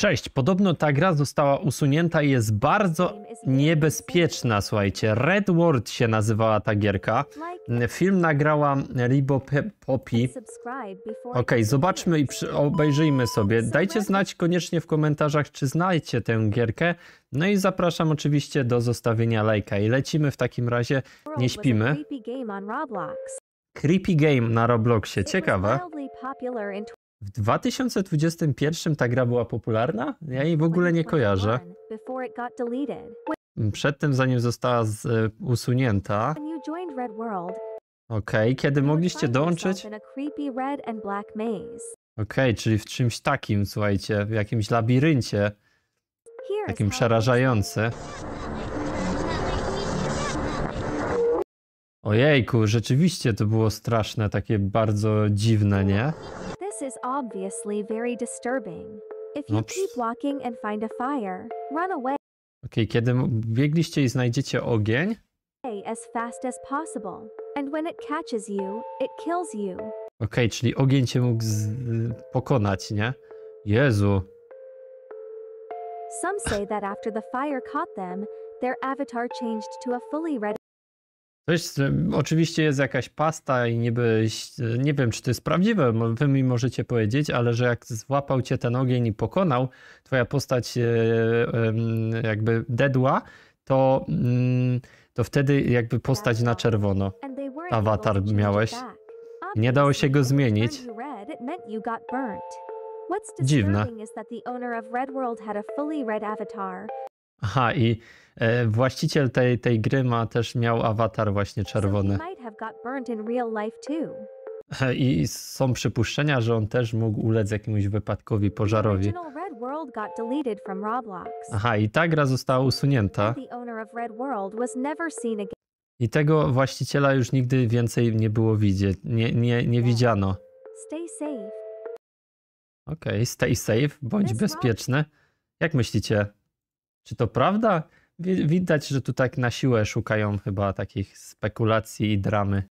Cześć, podobno ta gra została usunięta i jest bardzo niebezpieczna, słuchajcie. Red World się nazywała ta gierka. Film nagrała Libo Poppy. Ok, zobaczmy i obejrzyjmy sobie. Dajcie znać koniecznie w komentarzach, czy znajcie tę gierkę. No i zapraszam oczywiście do zostawienia lajka. I lecimy w takim razie, nie śpimy. Creepy Game na Robloxie, ciekawe. W 2021 ta gra była popularna? Ja jej w ogóle nie kojarzę. Przedtem, zanim została z, y, usunięta. Okej, okay, kiedy mogliście dołączyć? Okej, okay, czyli w czymś takim, słuchajcie, w jakimś labiryncie. Takim przerażający. Ojejku, rzeczywiście to było straszne, takie bardzo dziwne, nie? This is obviously very disturbing. If you keep walking and find a fire, run away. Okay, kiedy biegliście i znajdziecie ogień, as fast as possible. And when it catches you, it kills you. okay, czyli ogień cię mógł pokonać, nie? Jezu. Some say that after the fire caught them, their avatar changed to a fully red Coś, oczywiście jest jakaś pasta i niby, nie wiem czy to jest prawdziwe, wy mi możecie powiedzieć, ale że jak złapał cię ten ogień i pokonał, twoja postać e, jakby dedła, to, mm, to wtedy jakby postać na czerwono. Awatar miałeś. Nie dało się go zmienić. Dziwne. Aha, i e, właściciel tej, tej gry ma też miał awatar właśnie czerwony. E, I są przypuszczenia, że on też mógł ulec jakiemuś wypadkowi, pożarowi. Aha, i ta gra została usunięta. I tego właściciela już nigdy więcej nie było widzieć, nie, nie, nie widziano. Okej, okay, stay safe, bądź bezpieczny. Jak myślicie, czy to prawda? Widać, że tu tak na siłę szukają chyba takich spekulacji i dramy.